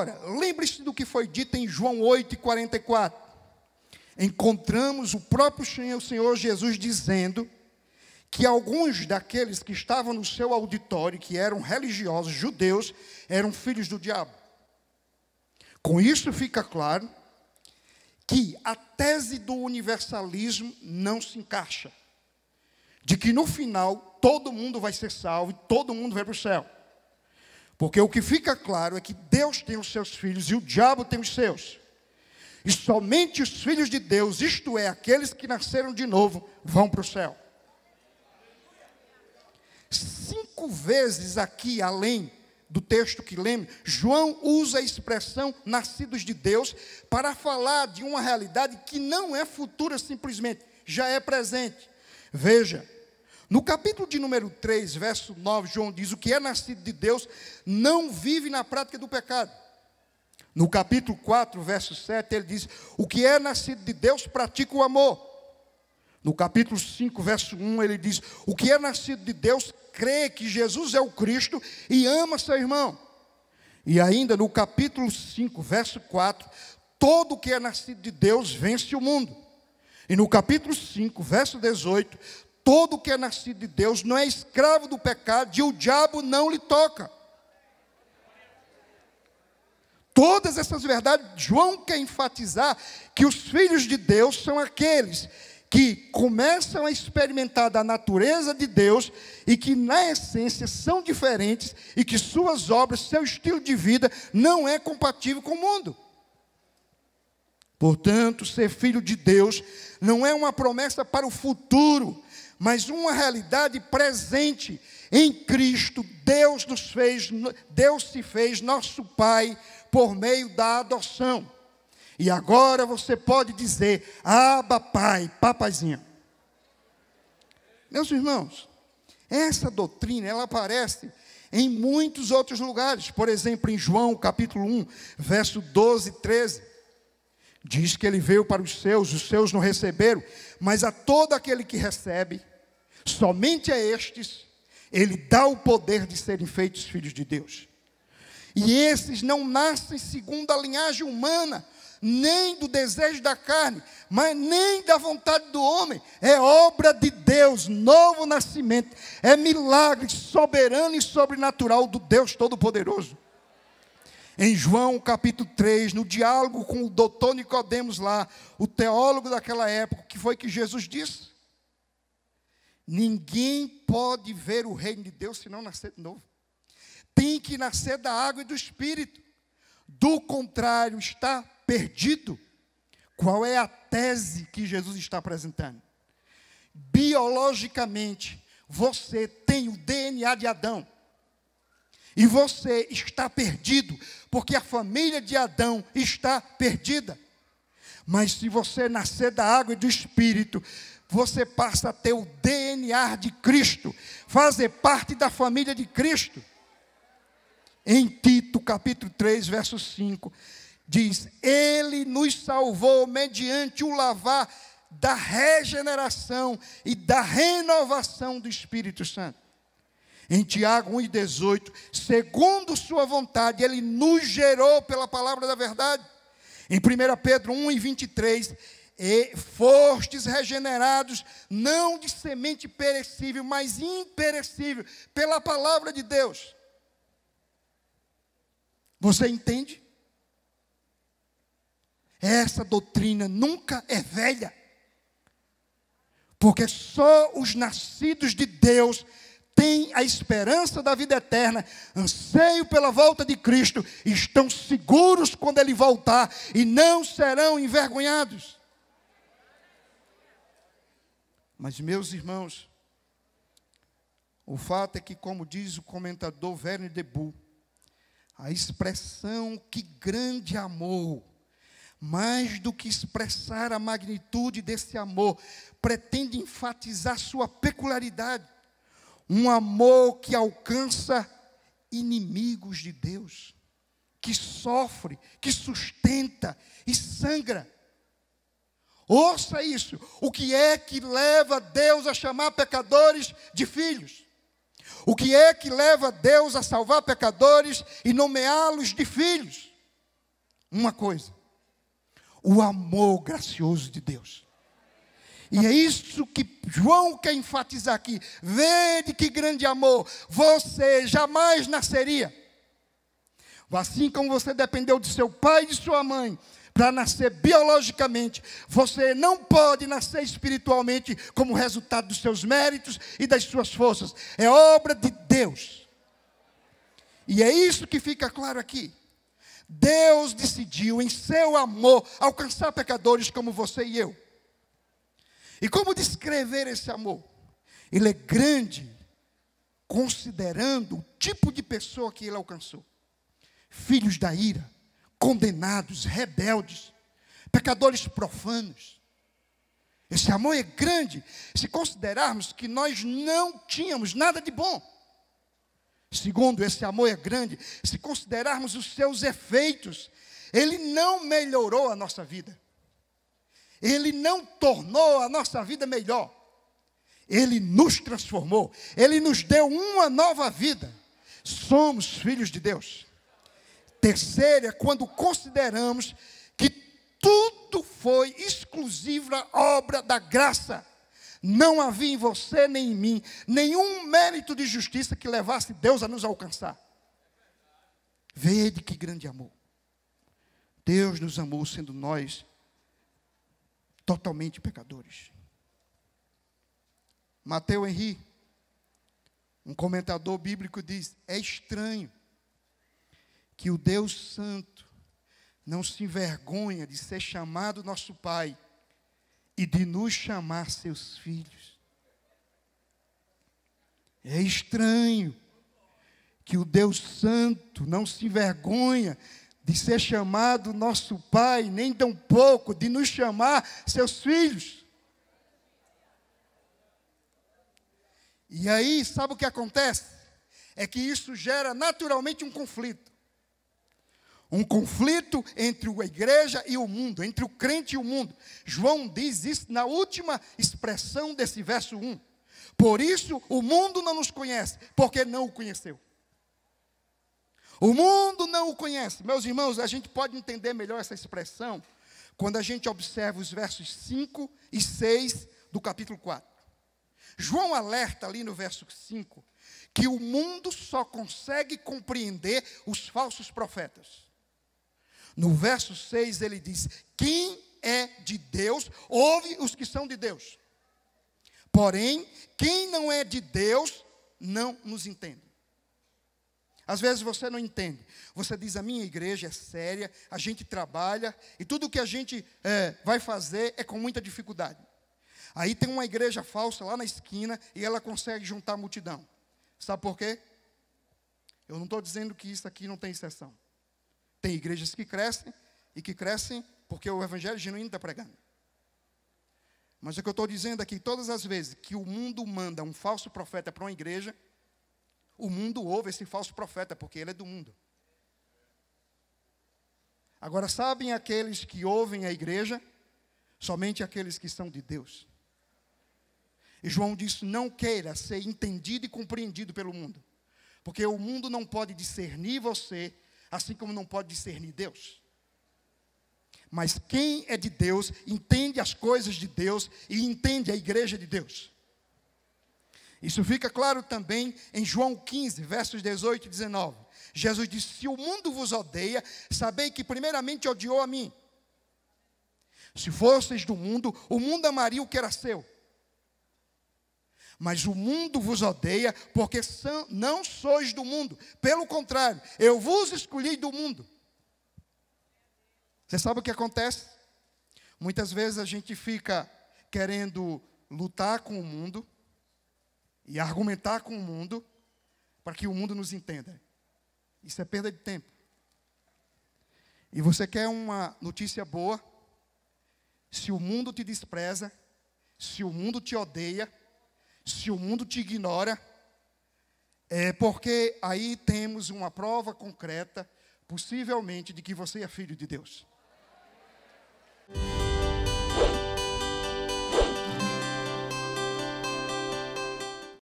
Agora, lembre-se do que foi dito em João 8,44. Encontramos o próprio Senhor Jesus dizendo que alguns daqueles que estavam no seu auditório, que eram religiosos judeus, eram filhos do diabo. Com isso fica claro que a tese do universalismo não se encaixa. De que no final todo mundo vai ser salvo e todo mundo vai para o céu. Porque o que fica claro é que Deus tem os seus filhos e o diabo tem os seus. E somente os filhos de Deus, isto é, aqueles que nasceram de novo, vão para o céu. Cinco vezes aqui, além do texto que lemos, João usa a expressão nascidos de Deus para falar de uma realidade que não é futura simplesmente, já é presente. Veja, no capítulo de número 3, verso 9, João diz: O que é nascido de Deus não vive na prática do pecado. No capítulo 4, verso 7, ele diz: O que é nascido de Deus pratica o amor. No capítulo 5, verso 1, ele diz: O que é nascido de Deus crê que Jesus é o Cristo e ama seu irmão. E ainda no capítulo 5, verso 4, todo o que é nascido de Deus vence o mundo. E no capítulo 5, verso 18, Todo que é nascido de Deus não é escravo do pecado e o diabo não lhe toca. Todas essas verdades, João quer enfatizar que os filhos de Deus são aqueles que começam a experimentar da natureza de Deus e que, na essência, são diferentes e que suas obras, seu estilo de vida não é compatível com o mundo. Portanto, ser filho de Deus não é uma promessa para o futuro, mas uma realidade presente. Em Cristo, Deus nos fez, Deus se fez nosso Pai por meio da adoção. E agora você pode dizer: "Aba, Pai, papazinho". Meus irmãos, essa doutrina ela aparece em muitos outros lugares, por exemplo, em João, capítulo 1, verso 12 e 13 Diz que ele veio para os seus, os seus não receberam, mas a todo aquele que recebe, somente a estes, ele dá o poder de serem feitos filhos de Deus. E esses não nascem segundo a linhagem humana, nem do desejo da carne, mas nem da vontade do homem. É obra de Deus, novo nascimento. É milagre soberano e sobrenatural do Deus Todo-Poderoso. Em João capítulo 3, no diálogo com o doutor Nicodemos lá, o teólogo daquela época, que foi que Jesus disse? Ninguém pode ver o reino de Deus se não nascer de novo. Tem que nascer da água e do espírito. Do contrário, está perdido. Qual é a tese que Jesus está apresentando? Biologicamente, você tem o DNA de Adão. E você está perdido, porque a família de Adão está perdida. Mas se você nascer da água e do espírito, você passa a ter o DNA de Cristo, fazer parte da família de Cristo. Em Tito, capítulo 3, verso 5, diz: Ele nos salvou mediante o lavar da regeneração e da renovação do Espírito Santo. Em Tiago 1,18, segundo sua vontade, ele nos gerou pela palavra da verdade. Em 1 Pedro 1,23, e fostes regenerados, não de semente perecível, mas imperecível, pela palavra de Deus. Você entende? Essa doutrina nunca é velha, porque só os nascidos de Deus têm a esperança da vida eterna, anseio pela volta de Cristo, estão seguros quando Ele voltar e não serão envergonhados. Mas, meus irmãos, o fato é que, como diz o comentador Verne Debu, a expressão que grande amor, mais do que expressar a magnitude desse amor, pretende enfatizar sua peculiaridade um amor que alcança inimigos de Deus, que sofre, que sustenta e sangra. Ouça isso. O que é que leva Deus a chamar pecadores de filhos? O que é que leva Deus a salvar pecadores e nomeá-los de filhos? Uma coisa: o amor gracioso de Deus. E é isso que João quer enfatizar aqui. Vede que grande amor, você jamais nasceria. Assim como você dependeu de seu pai e de sua mãe para nascer biologicamente, você não pode nascer espiritualmente como resultado dos seus méritos e das suas forças. É obra de Deus. E é isso que fica claro aqui. Deus decidiu, em seu amor, alcançar pecadores como você e eu. E como descrever esse amor? Ele é grande, considerando o tipo de pessoa que ele alcançou. Filhos da ira, condenados, rebeldes, pecadores profanos. Esse amor é grande se considerarmos que nós não tínhamos nada de bom. Segundo, esse amor é grande se considerarmos os seus efeitos. Ele não melhorou a nossa vida. Ele não tornou a nossa vida melhor. Ele nos transformou. Ele nos deu uma nova vida. Somos filhos de Deus. Terceira quando consideramos que tudo foi exclusiva obra da graça. Não havia em você nem em mim nenhum mérito de justiça que levasse Deus a nos alcançar. Vede que grande amor. Deus nos amou sendo nós totalmente pecadores. Mateus Henri, um comentador bíblico, diz: é estranho que o Deus Santo não se envergonha de ser chamado nosso Pai e de nos chamar seus filhos. É estranho que o Deus Santo não se envergonha de ser chamado nosso pai, nem tão pouco de nos chamar seus filhos. E aí, sabe o que acontece? É que isso gera naturalmente um conflito. Um conflito entre a igreja e o mundo, entre o crente e o mundo. João diz isso na última expressão desse verso 1. Por isso o mundo não nos conhece, porque não o conheceu. O mundo não o conhece. Meus irmãos, a gente pode entender melhor essa expressão quando a gente observa os versos 5 e 6 do capítulo 4. João alerta ali no verso 5 que o mundo só consegue compreender os falsos profetas. No verso 6 ele diz: Quem é de Deus, ouve os que são de Deus. Porém, quem não é de Deus, não nos entende. Às vezes você não entende. Você diz: a minha igreja é séria, a gente trabalha e tudo o que a gente é, vai fazer é com muita dificuldade. Aí tem uma igreja falsa lá na esquina e ela consegue juntar a multidão. Sabe por quê? Eu não estou dizendo que isso aqui não tem exceção. Tem igrejas que crescem e que crescem porque o evangelho genuíno está pregando. Mas o que eu estou dizendo aqui, é todas as vezes que o mundo manda um falso profeta para uma igreja, o mundo ouve esse falso profeta, porque ele é do mundo. Agora, sabem aqueles que ouvem a igreja? Somente aqueles que são de Deus. E João diz: não queira ser entendido e compreendido pelo mundo, porque o mundo não pode discernir você, assim como não pode discernir Deus. Mas quem é de Deus entende as coisas de Deus e entende a igreja de Deus. Isso fica claro também em João 15, versos 18 e 19. Jesus disse: Se o mundo vos odeia, sabei que primeiramente odiou a mim. Se fosseis do mundo, o mundo amaria o que era seu. Mas o mundo vos odeia, porque são, não sois do mundo. Pelo contrário, eu vos escolhi do mundo. Você sabe o que acontece? Muitas vezes a gente fica querendo lutar com o mundo e argumentar com o mundo para que o mundo nos entenda. Isso é perda de tempo. E você quer uma notícia boa? Se o mundo te despreza, se o mundo te odeia, se o mundo te ignora, é porque aí temos uma prova concreta, possivelmente, de que você é filho de Deus.